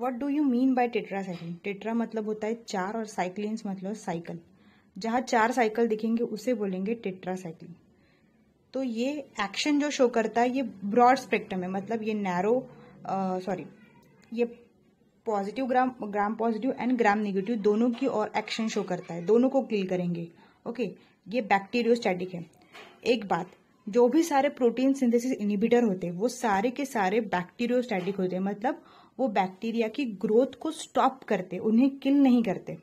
What do you mean by tetracycline tetra मतलब होता है चार और साइक्लिन मतलब साइकिल जहाँ चार साइकिल दिखेंगे उसे बोलेंगे टेट्रासाइक्लिन तो ये एक्शन जो शो करता है ये ब्रॉड स्पेक्ट्रम है मतलब ये नैरो सॉरी uh, ये positive gram gram positive and gram negative दोनों की और एक्शन शो करता है दोनों को किल करेंगे ओके ये बैक्टीरियोस्टैटिक है एक बात जो भी सारे प्रोटीन सिंथेसिस इनिबिटर होते हैं वो सारे के सारे बैक्टीरियोस्टैटिक होते हैं मतलब वो बैक्टीरिया की ग्रोथ को स्टॉप करते उन्हें किल नहीं करते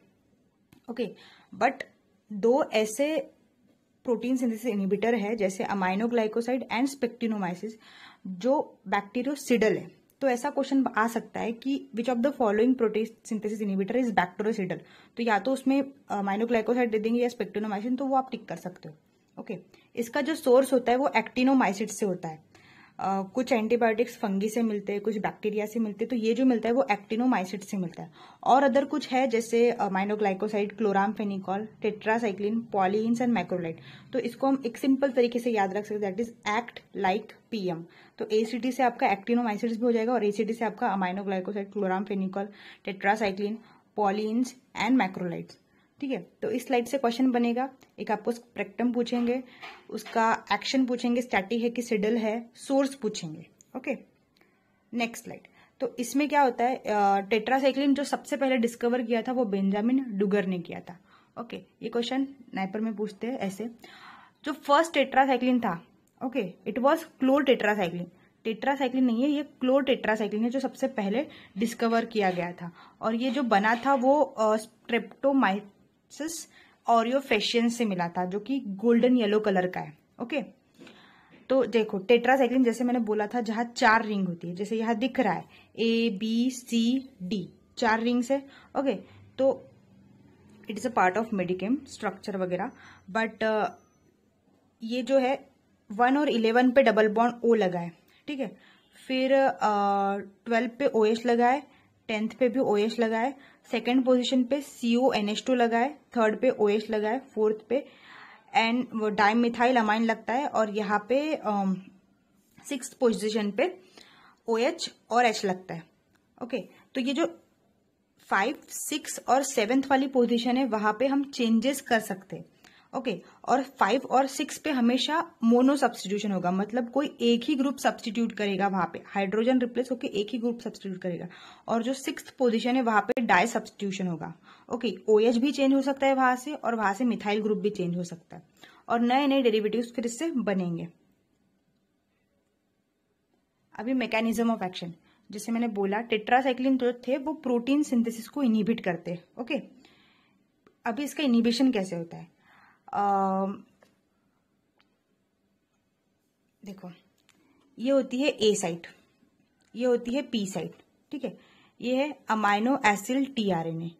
ओके okay, बट दो ऐसे प्रोटीन सिंथेसिस इनिबिटर है जैसे अमाइनोग्लाइकोसाइड एंड स्पेक्टिनोमाइसिस जो बैक्टीरियोसिडल है तो ऐसा क्वेश्चन आ सकता है कि which of the following protein synthesis inhibitor is bactericidal तो या तो उसमें माइनोग्लाइकोसाइड दे देंगे या स्पेक्टिनोमाइसिन तो वो आप टिक कर सकते हो ओके okay. इसका जो सोर्स होता है वो एक्टिनोमाइसिड से होता है कुछ एंटीबायोटिक्स फंगी से मिलते हैं कुछ बैक्टीरिया से मिलते हैं तो ये जो मिलता है वो एक्टिनोमाइसिड से मिलता है और अदर कुछ है जैसे aminoglycoside phenicol tetracycline polyenes and macrolide तो इसको हम एक सिंपल तरीके से याद रख सकते हैं that is act like PM तो एसीडी से आपका एक्टिनोमाइसिट्स भी हो जाएगा और एसीडी से आपका aminoglycoside chloramphenicol tetracycline polyenes and macrolides ठीक है तो इस स्लाइड से क्वेश्चन बनेगा एक आपको प्रैक्टम पूछेंगे उसका एक्शन पूछेंगे स्टैटिक है कि सिडल है सोर्स पूछेंगे ओके नेक्स्ट स्लाइड तो इसमें क्या होता है टेट्रासाइक्लिन जो सबसे पहले डिस्कवर किया था वो बेंजामिन डुगर ने किया था ओके ये क्वेश्चन नाइपर में पूछते हैं ऐसे जो फर्स्ट टेट्रासाइक्लिन था okay it was chlortetracycline tetracycline नहीं है ये क्लोर टेट्रासाइक्लिन है जो सबसे पहले डिस्कवर किया गया था और ये जो बना था वो स्ट्रेप्टोमाइट सिस ऑरियो फेशियन से मिला था जो कि गोल्डन येलो कलर का है ओके तो देखो टेट्रासाइक्लिन जैसे मैंने बोला था जहां चार रिंग होती है जैसे यहां दिख रहा है ए बी सी डी चार रिंग्स है ओके तो it is a part of medchem structure वगैरह बट uh, ये जो है वन और इलेवन पे डबल बॉन्ड ओ लगा है ठीक है फिर ट्वेल्व uh, पे ओ एच लगा है टेंथ पे भी ओ एच लगाए सेकेंड पोजिशन पे C O N H two लगाए थर्ड पे ओ एच लगाए फोर्थ पे एन डाइम मिथाइल अमाइन लगता है और यहाँ पे सिक्स um, पोजिशन पे ओ एच और एच लगता है ओके okay, तो ये जो फाइव सिक्स और सेवेंथ वाली पोजिशन है वहां पे हम चेंजेस कर सकते हैं ओके okay, और फाइव और सिक्स पे हमेशा मोनो सब्सटीट्यूशन होगा मतलब कोई एक ही ग्रुप सब्सटीट्यूट करेगा वहां पे हाइड्रोजन रिप्लेस होकर एक ही ग्रुप सब्सटीट्यूट करेगा और जो सिक्स पोजीशन है वहां पे डाई सब्सटीट्यूशन होगा ओके ओ एच भी चेंज हो सकता है वहां से और वहां से मिथाइल ग्रुप भी चेंज हो सकता है और नए नए डेरिवेटिव फिर इससे बनेंगे अभी मैकेनिज्म ऑफ एक्शन जैसे मैंने बोला टेट्रासाइक्लिन जो थे वो प्रोटीन सिंथेसिस को इनिबिट करते हैं ओके अभी इसका इनिबिशन कैसे होता है देखो ये होती है ए साइट ये होती है पी साइट ठीक है ये है अमाइनो एसिल टीआरएनए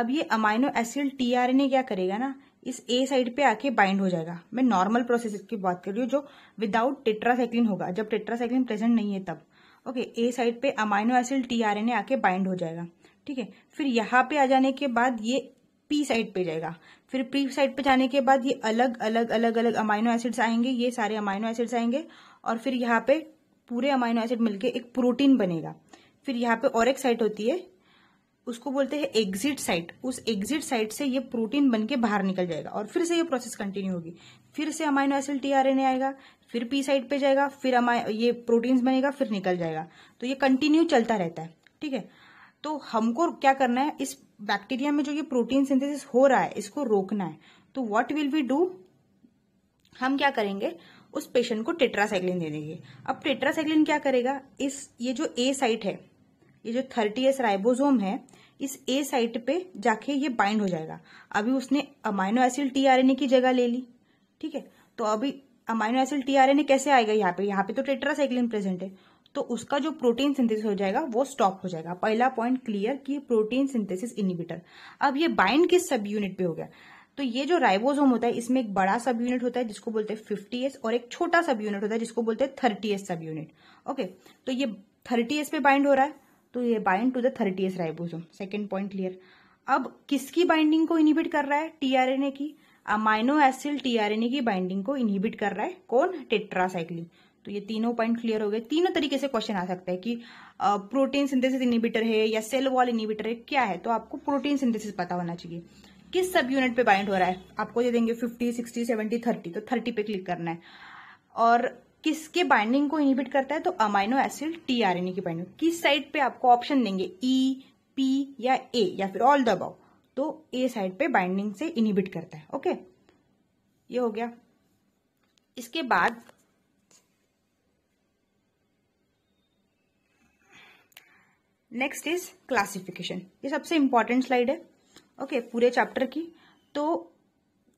अब ये अमाइनो एसिल टीआरएनए क्या करेगा ना इस ए साइड पे आके बाइंड हो जाएगा मैं नॉर्मल प्रोसेस की बात कर रही हूँ जो विदाउट टेट्रासाइक्लिन होगा जब टेट्रासाइक्लिन प्रेजेंट नहीं है तब ओके ए साइड पे अमाइनो एन टीआरएनए आके बाइंड हो जाएगा ठीक है फिर यहाँ पे आ जाने के बाद ये पी साइड पे जाएगा फिर प्री साइड पे जाने के बाद ये अलग अलग अलग अलग अमाइनो एसिड्स आएंगे ये सारे अमाइनो एसिड्स आएंगे और फिर यहाँ पे पूरे अमाइनो एसिड मिलके एक प्रोटीन बनेगा फिर यहाँ पे और एक साइट होती है उसको बोलते हैं एग्जिट साइट उस एग्जिट साइट से ये प्रोटीन बन के बाहर निकल जाएगा और फिर से ये प्रोसेस कंटिन्यू होगी फिर से amino acid T R N A आएगा फिर पी साइड पे जाएगा फिर ये प्रोटीन्स बनेगा फिर निकल जाएगा तो ये कंटिन्यू चलता रहता है ठीक है तो हमको क्या करना है इस बैक्टीरिया में जो ये प्रोटीन सिंथेसिस हो रहा है इसको रोकना है तो व्हाट विल वी डू हम क्या करेंगे उस पेशेंट को टेट्रासाइक्लिन दे देंगे अब टेट्रासाइक्लिन क्या करेगा इस ये जो ए साइट है ये जो थर्टी एस राइबोजोम है इस ए साइट पे जाके ये बाइंड हो जाएगा अभी उसने अमाइनो एसिड टीआरएनए की जगह ले ली ठीक है तो अभी अमाइनो एसिड टीआरएनए कैसे आएगा यहाँ पे यहाँ पे तो टेट्रासाइक्लिन प्रेजेंट है तो उसका जो प्रोटीन सिंथेसिस हो जाएगा वो स्टॉप हो जाएगा पहला पॉइंट क्लियर कि प्रोटीन सिंथेसिस इनिबिटर अब ये बाइंड किस सब यूनिट पे हो गया तो ये जो राइबोसोम होता है इसमें एक बड़ा सब यूनिट होता है जिसको बोलते हैं फिफ्टी और एक छोटा सब यूनिट होता है जिसको बोलते हैं थर्टी सब यूनिट ओके तो ये थर्टी पे बाइंड हो रहा है तो ये bind to the thirty ribosome second point clear अब किसकी बाइंडिंग को इनिबिट कर रहा है टीआरएनए की अमाइनो एसिल टीआरएनए की बाइंडिंग को इनहिबिट कर रहा है कौन टेट्रासाइक्लिन तो ये तीनों पॉइंट क्लियर हो गए तीनों तरीके से क्वेश्चन आ सकता है कि प्रोटीन सिंथेसिस इनिबिटर है या सेल वॉल इनिबिटर है क्या है तो आपको प्रोटीन सिंथेसिस पता होना चाहिए किस सब यूनिट पे बाइंड हो रहा है आपको दे देंगे 50 60 70 थर्टी तो थर्टी पे क्लिक करना है और किसके बाइंडिंग को इनिबिट करता है तो amino acid T R N A की बाइंडिंग किस साइड पे आपको ऑप्शन देंगे ई e, पी या ए या फिर ऑल द अबाउ तो ए साइड पे बाइंडिंग से इनिबिट करता है ओके ये हो गया इसके बाद नेक्स्ट इज क्लासिफिकेशन ये सबसे इंपॉर्टेंट स्लाइड है ओके okay, पूरे चैप्टर की तो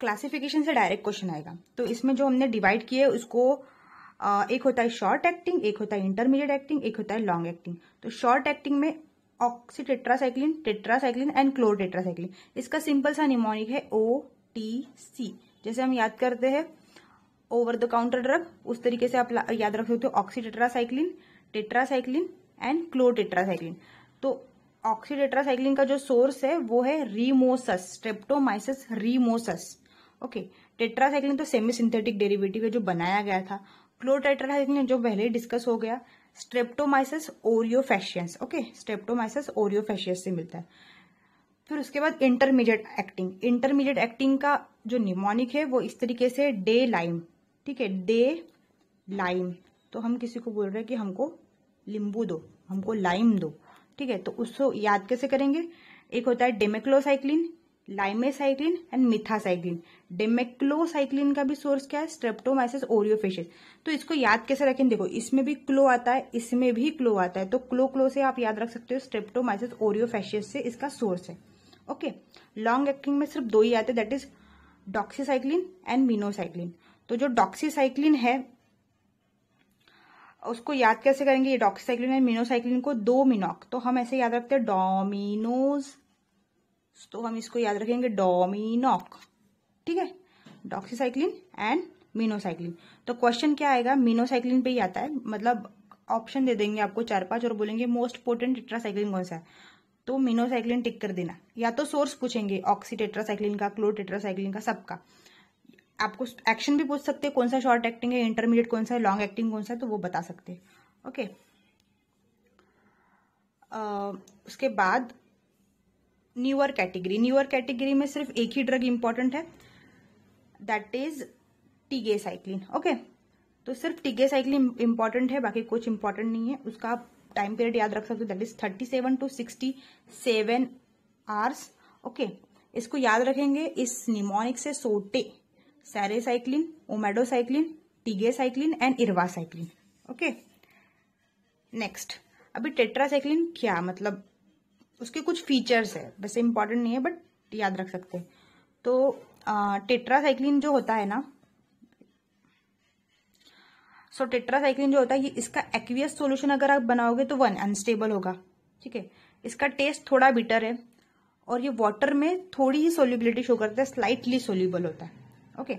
क्लासिफिकेशन से डायरेक्ट क्वेश्चन आएगा तो इसमें जो हमने डिवाइड किए उसको एक होता है शॉर्ट एक्टिंग एक होता है इंटरमीडिएट एक्टिंग एक होता है लॉन्ग एक्टिंग तो शॉर्ट एक्टिंग में oxytetracycline tetracycline and chlortetracycline इसका सिंपल सा निमोनिक है ओ टी सी जैसे हम याद करते हैं ओवर द काउंटर ड्रग उस तरीके से आप याद रख सकते हो oxytetracycline tetracycline and chlortetracycline तो ऑक्सीडेट्रासाइक्लिन का जो सोर्स है वो है rimosus streptomyces rimosus okay tetracycline तो सेमी सिंथेटिक डेरिवेटिव है जो बनाया गया था क्लोटेट्रासाइक्लिन जो पहले डिस्कस हो गया streptomyces aureofaciens okay streptomyces aureofaciens से मिलता है फिर उसके बाद इंटरमीडिएट एक्टिंग इंटरमीडिएट एक्टिंग का जो निमोनिक है वो इस तरीके से डे लाइम ठीक है डे लाइम तो हम किसी को बोल रहे हैं कि हमको लींबू दो हमको लाइम दो ठीक है तो उसको याद कैसे करेंगे एक होता है डेमेक्लोसाइक्लिन लाइमेसाइक्लिन एंड मिथासाइक्लिन डेमेक्लोसाइक्लिन का भी सोर्स क्या है स्ट्रेप्टोमाइसिस ओरियोफेशियस तो इसको याद कैसे रखें देखो इसमें भी क्लो आता है इसमें भी क्लो आता है तो क्लो क्लो से आप याद रख सकते हो स्ट्रेप्टोमाइसिस ओरियोफेशियस से इसका सोर्स है ओके लॉन्ग एक्टिंग में सिर्फ दो ही आते हैं that is doxycycline and minocycline तो जो डॉक्सीसाइक्लिन है उसको याद कैसे करेंगे ये डॉक्साइक्लिन है मिनोसाइक्लिन को दो मिनोक तो हम ऐसे याद रखते हैं डोमिनोज तो हम इसको याद रखेंगे डोमिनोक ठीक है डॉक्सीसाइक्लिन एंड मिनोसाइक्लिन तो क्वेश्चन क्या आएगा मिनोसाइक्लिन पे ही आता है मतलब ऑप्शन दे देंगे आपको चार पांच और बोलेंगे मोस्ट इंपोर्टेंट टेट्रासाइक्लिन कौन सा है तो मिनोसाइक्लिन टिक कर देना या तो सोर्स पूछेंगे ऑक्सी टेट्रासाइक्लिन का क्लो टेट्रासाइक्लिन का सबका आपको एक्शन भी पूछ सकते हैं कौन सा शॉर्ट एक्टिंग है इंटरमीडिएट कौन सा है लॉन्ग एक्टिंग कौन सा है तो वो बता सकते हैं ओके okay. Uh, उसके बाद न्यूअर कैटेगरी न्यूअर कैटेगरी में सिर्फ एक ही ड्रग इंपॉर्टेंट है that is tigecycline okay तो सिर्फ टीगे साइक्लिन इंपॉर्टेंट है बाकी कुछ इंपॉर्टेंट नहीं है उसका आप टाइम पीरियड याद रख सकते हो that is thirty seven to sixty seven hours okay इसको याद रखेंगे इस निमोनिक से सोटे sarecycline, टीगे टीगेसाइक्लिन एंड साइक्लिन ओके नेक्स्ट अभी टेट्रासाइक्लिन क्या मतलब उसके कुछ फीचर्स है वैसे इंपॉर्टेंट नहीं है बट याद रख सकते हैं तो टेट्रासाइक्लिन जो होता है ना सो so, टेट्रासाइक्लिन जो होता है ये इसका एक्वियस सॉल्यूशन अगर आप बनाओगे तो वन अनस्टेबल होगा ठीक है इसका टेस्ट थोड़ा बिटर है और ये वाटर में थोड़ी ही सोल्यूबिलिटी शो करता है स्लाइटली सोल्यूबल होता है ओके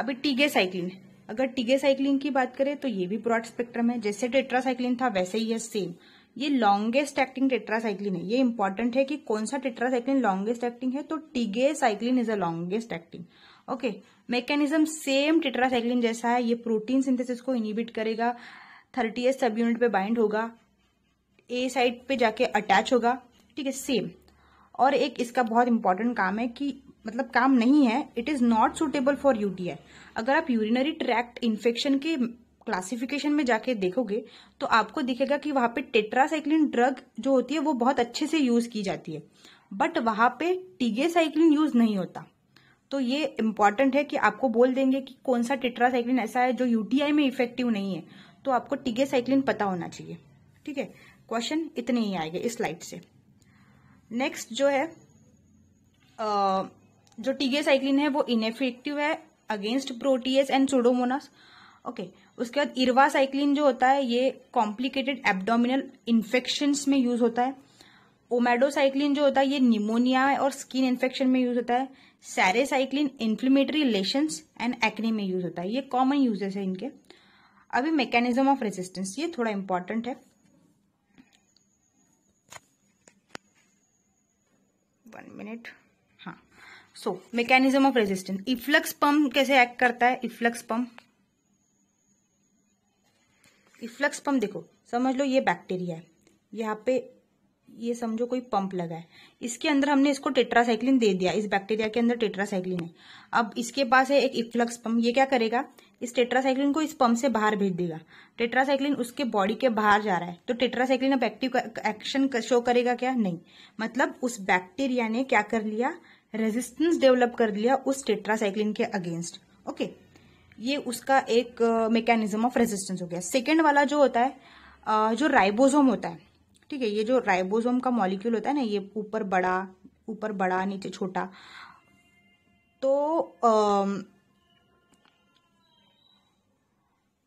अभी टीगे साइक्लिन अगर टीगे साइक्लिन की बात करें तो ये भी ब्रॉड स्पेक्ट्रम है जैसे टेट्रासाइक्लिन था वैसे ही है सेम ये लॉन्गेस्ट एक्टिंग टेट्रासाइक्लिन है ये इंपॉर्टेंट है कि कौन सा टेट्रासाइक्लिन लॉन्गेस्ट एक्टिंग है तो tigecycline is a longest acting okay mechanism same tetracycline जैसा है ये प्रोटीन सिंथेसिस को इनिबिट करेगा थर्टी एस सब यूनिट पे बाइंड होगा ए साइड पे जाके अटैच होगा ठीक है सेम और एक इसका बहुत इंपॉर्टेंट काम है कि मतलब काम नहीं है it is not suitable for UTI अगर आप यूरिनरी ट्रैक्ट इन्फेक्शन के क्लासिफिकेशन में जाके देखोगे तो आपको दिखेगा कि वहां पे टेट्रासाइक्लिन ड्रग जो होती है वो बहुत अच्छे से यूज की जाती है बट वहां पे टीगेसाइक्लिन यूज नहीं होता तो ये इम्पॉर्टेंट है कि आपको बोल देंगे कि कौन सा टेट्रासाइक्लिन ऐसा है जो यूटीआई में इफेक्टिव नहीं है तो आपको टीगेसाइक्लिन पता होना चाहिए ठीक है क्वेश्चन इतने ही आएंगे इस स्लाइड से नेक्स्ट जो है आ, जो टीगेसाइक्लिन है वो इनफेक्टिव है against proteus and pseudomonas okay उसके बाद इरवासाइक्लिन जो होता है ये कॉम्प्लिकेटेड एब्डोमिनल इन्फेक्शन में यूज होता है ओमेडोसाइक्लिन जो होता है ये निमोनिया और स्किन इन्फेक्शन में यूज होता है sarecycline inflammatory lesions and acne में यूज होता है ये कॉमन यूजेस है इनके अभी मैकेनिज्म ऑफ रेजिस्टेंस ये थोड़ा इंपॉर्टेंट है one minute so mechanism of resistance efflux pump कैसे एक्ट करता है इफ्लक्स पंप इफ्लक्स पंप देखो समझ लो ये बैक्टीरिया है यहाँ पे ये समझो कोई पंप लगा है इसके अंदर हमने इसको टेट्रासाइक्लिन दे दिया इस बैक्टीरिया के अंदर टेट्रासाइक्लिन है अब इसके पास है एक इफ्लक्स पंप ये क्या करेगा इस टेट्रासाइक्लिन को इस पंप से बाहर भेज देगा टेट्रासाइक्लिन उसके बॉडी के बाहर जा रहा है तो टेट्रासाइक्लिन अब एक्टिव एक्शन शो करेगा क्या नहीं मतलब उस बैक्टीरिया ने क्या कर लिया रेजिस्टेंस डेवलप कर लिया उस टेट्रासाइक्लिन के अगेंस्ट ओके okay. ये उसका एक मेकेनिज्म ऑफ रेजिस्टेंस हो गया सेकेंड वाला जो होता है जो राइबोसोम होता है ठीक है ये जो राइबोसोम का मॉलिक्यूल होता है ना ये ऊपर बड़ा ऊपर बड़ा नीचे छोटा तो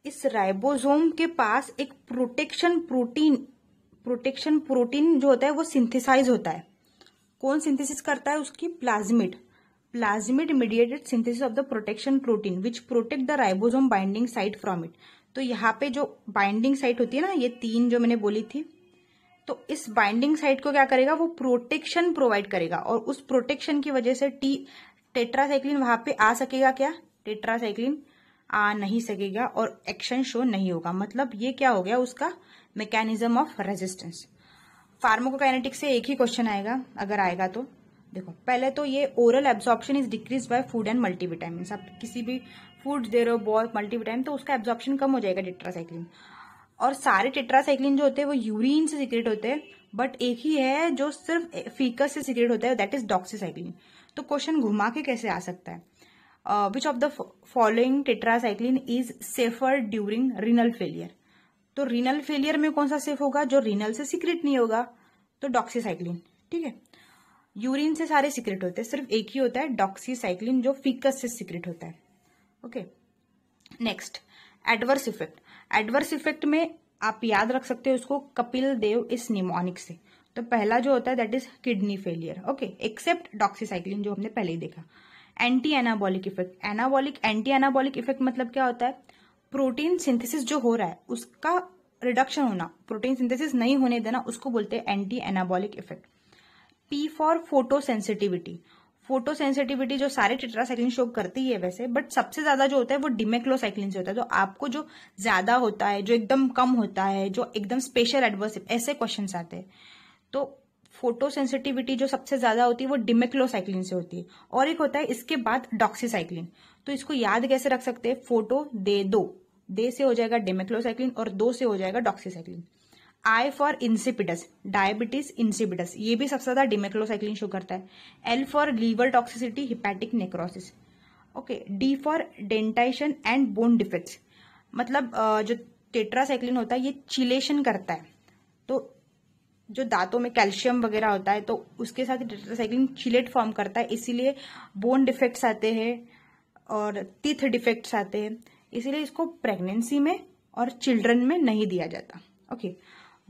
इस राइबोसोम के पास एक प्रोटेक्शन प्रोटीन प्रोटेक्शन प्रोटीन जो होता है वो सिंथेसाइज होता है कौन सिंथेसिस करता है उसकी plasmid plasmid mediated synthesis of the protection protein which protect the ribosome binding site from it तो यहाँ पे जो बाइंडिंग साइट होती है ना ये तीन जो मैंने बोली थी तो इस बाइंडिंग साइट को क्या करेगा वो प्रोटेक्शन प्रोवाइड करेगा और उस प्रोटेक्शन की वजह से टी टेट्रासाइक्लिन वहां पे आ सकेगा क्या टेट्रासाइक्लिन आ नहीं सकेगा और एक्शन शो नहीं होगा मतलब ये क्या हो गया उसका मैकेनिज्म ऑफ रेजिस्टेंस फार्माकोकाइनेटिक्स से एक ही क्वेश्चन आएगा अगर आएगा तो देखो पहले तो ये oral absorption is decrease by food and multivitamin आप किसी भी फूड दे रहे हो बहुत मल्टीविटामिन तो उसका एब्जॉर्प्शन कम हो जाएगा टिट्रासाइक्लिन और सारे टिट्रासाइक्लिन जो होते हैं वो यूरिन से सिक्रेट होते हैं बट एक ही है जो सिर्फ फीकस से सिक्रेट होता है दैट इज डॉक्सीसाइक्लिन तो क्वेश्चन घुमा के कैसे आ सकता है which of the following tetracycline is safer during renal failure तो रीनल फेलियर में कौन सा सेफ होगा जो रीनल से सीक्रेट नहीं होगा तो डॉक्सीसाइक्लिन ठीक है यूरिन से सारे सीक्रेट होते हैं सिर्फ एक ही होता है डॉक्सीसाइक्लिन जो फीकस से सीक्रेट होता है okay next adverse effect adverse effect में आप याद रख सकते हो उसको कपिल देव इस निमोनिक से तो पहला जो होता है that is kidney failure okay except doxycycline जो हमने पहले ही देखा anti anabolic effect anabolic anti anabolic effect मतलब क्या होता है प्रोटीन सिंथेसिस जो हो रहा है उसका रिडक्शन होना प्रोटीन सिंथेसिस नहीं होने देना उसको बोलते हैं anti anabolic effect P for photosensitivity photosensitivity जो सारे टिट्रासाइक्लिन शो करती है वैसे बट सबसे ज्यादा जो होता है वो डिमेक्लोसाइक्लिन से होता है तो आपको जो ज्यादा होता है जो एकदम कम होता है जो एकदम स्पेशल एडवर्स ऐसे क्वेश्चन आते हैं तो फोटो सेंसिटिविटी जो सबसे ज्यादा होती है वो डिमेक्लोसाइक्लिन से होती है और एक होता है इसके बाद डॉक्सीसाइक्लिन तो इसको याद कैसे रख सकते हैं फोटो दे दो दे से हो जाएगा डिमेक्लोसाइक्लिन और दो से हो जाएगा doxycycline I for insipidus diabetes insipidus ये भी सबसे ज्यादा डिमेक्लोसाइक्लिन शो करता है L for liver toxicity hepatic necrosis okay D for dentition and bone defects मतलब जो टेट्रासाइक्लिन होता है ये चिलेशन करता है तो जो दांतों में कैल्शियम वगैरह होता है तो उसके साथ टेट्रासाइक्लिन चिलेट फॉर्म करता है इसीलिए बोन डिफेक्ट्स आते हैं और टीथ डिफेक्ट्स आते हैं इसीलिए इसको प्रेगनेंसी में और चिल्ड्रन में नहीं दिया जाता ओके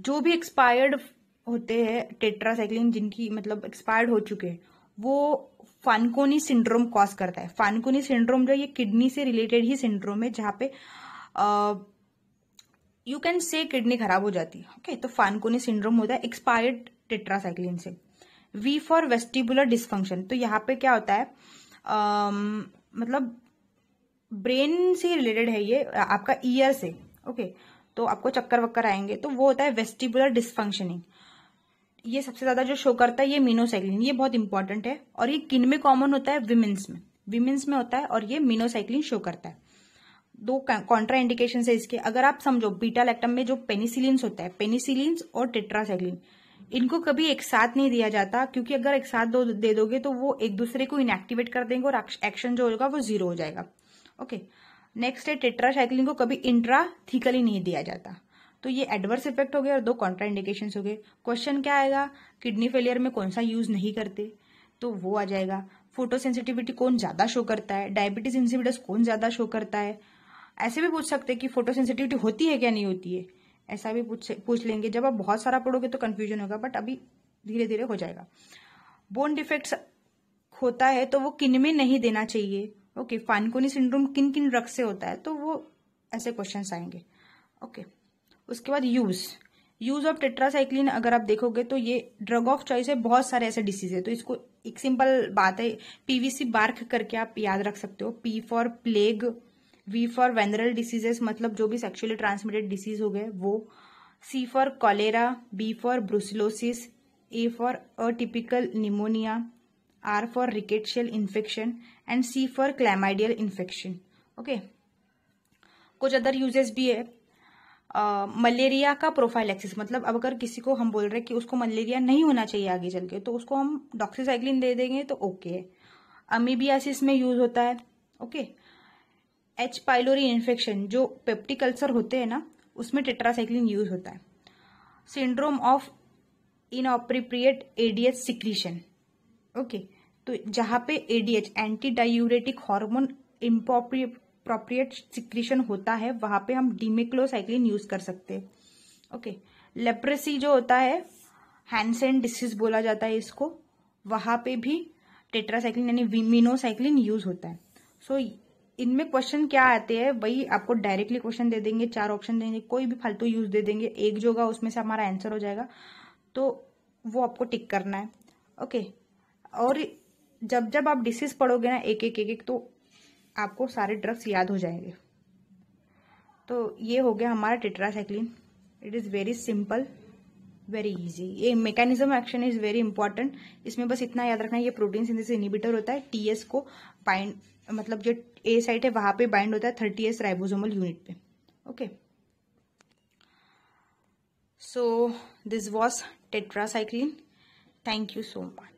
जो भी एक्सपायर्ड होते हैं टेट्रासाइक्लिन जिनकी मतलब एक्सपायर्ड हो चुके हैं वो फानकोनी सिंड्रोम कॉज करता है फानकोनी सिंड्रोम जो ये किडनी से रिलेटेड ही सिंड्रोम है जहाँ पे यू कैन से किडनी खराब हो जाती है ओके okay? तो फानकोनी सिंड्रोम होता है एक्सपायर्ड टेट्रासाइक्लिन से वी फॉर वेस्टिबुलर डिस्फंक्शन तो यहाँ पे क्या होता है um, मतलब ब्रेन से रिलेटेड है ये आपका ईयर से ओके okay? तो आपको चक्कर वक्कर आएंगे तो वो होता है वेस्टिबुलर डिस्फंक्शनिंग ये सबसे ज्यादा जो शो करता है ये मीनोसाइक्लिन ये बहुत इंपॉर्टेंट है और ये किन में कॉमन होता है विमेंस में विमेंस में होता है और ये मीनोसाइक्लिन शो करता है दो कॉन्ट्रा इंडिकेशन है इसके अगर आप समझो बीटा लैक्टम में जो पेनिसिलिन होता है पेनिसिलिन और टेट्रासाइक्लिन इनको कभी एक साथ नहीं दिया जाता क्योंकि अगर एक साथ दो दे दोगे तो वो एक दूसरे को इनएक्टिवेट कर देंगे और एक्शन जो होगा वो जीरो हो जाएगा ओके नेक्स्ट है टेट्रासाइक्लिन को कभी इंट्राथिकली नहीं दिया जाता तो ये एडवर्स इफेक्ट हो गया और दो कॉन्ट्रा इंडिकेशन हो गए क्वेश्चन क्या आएगा किडनी फेलियर में कौन सा यूज नहीं करते तो वो आ जाएगा फोटोसेंसिटिविटी कौन ज्यादा शो करता है डायबिटीज इंसिबिडस कौन ज्यादा शो करता है ऐसे भी पूछ सकते हैं कि फोटो सेंसिटिविटी होती है क्या नहीं होती है ऐसा भी पूछ पूछ लेंगे जब आप बहुत सारा पढ़ोगे तो कन्फ्यूजन होगा बट अभी धीरे धीरे हो जाएगा बोन डिफेक्ट्स होता है तो वो किन में नहीं देना चाहिए ओके फानकोनी सिंड्रोम किन किन रक्स से होता है तो वो ऐसे क्वेश्चन आएंगे ओके उसके बाद यूज़ यूज ऑफ टेट्रासाइक्लिन अगर आप देखोगे तो ये ड्रग ऑफ चॉइस है बहुत सारे ऐसे डिसीज है तो इसको एक सिंपल बात है पीवीसी बार्क करके आप याद रख सकते हो P for plague V for venereal diseases मतलब जो भी सेक्शुअली ट्रांसमिटेड डिसीज हो गए वो C for cholera B for brucellosis A for atypical pneumonia R for rickettsial infection and C for chlamydial infection okay कुछ अदर यूजेस भी है malaria uh, का एक्सिस मतलब अब अगर किसी को हम बोल रहे हैं कि उसको मलेरिया नहीं होना चाहिए आगे चल के तो उसको हम डॉक्सीसाइक्लिन दे देंगे तो ओके okay. अमीबियासिस में यूज होता है okay okay. H pylori infection जो पेप्टिक अल्सर होते हैं ना उसमें टेट्रासाइक्लिन यूज होता है syndrome of inappropriate ADH secretion okay तो जहाँ पे ADH anti diuretic hormone inappropriate secretion होता है वहाँ पे हम डीमेक्लोसाइक्लिन यूज कर सकते हैं ओके लेप्रेसी जो होता है हैंडसेन डिसीज बोला जाता है इसको वहाँ पे भी टेट्रासाइक्लिन यानी विमिनोसाइक्लिन यूज होता है सो so, इनमें क्वेश्चन क्या आते हैं वही आपको डायरेक्टली क्वेश्चन दे देंगे चार ऑप्शन देंगे कोई भी फालतू यूज दे देंगे एक जो होगा उसमें से हमारा आंसर हो जाएगा तो वो आपको टिक करना है ओके और जब जब आप डिसीज पढ़ोगे ना एक एक एक एक तो आपको सारे ड्रग्स याद हो जाएंगे तो ये हो गया हमारा tetracycline it is very simple very easy ये mechanism action is very important इसमें बस इतना याद रखना है ये प्रोटीन सिंथेसिस इनिबिटर होता है टीएस को पाइंड मतलब जो ए साइट है वहां पे बाइंड होता है थर्टी एस राइबोसोमल यूनिट पे okay so this was tetracycline thank you so much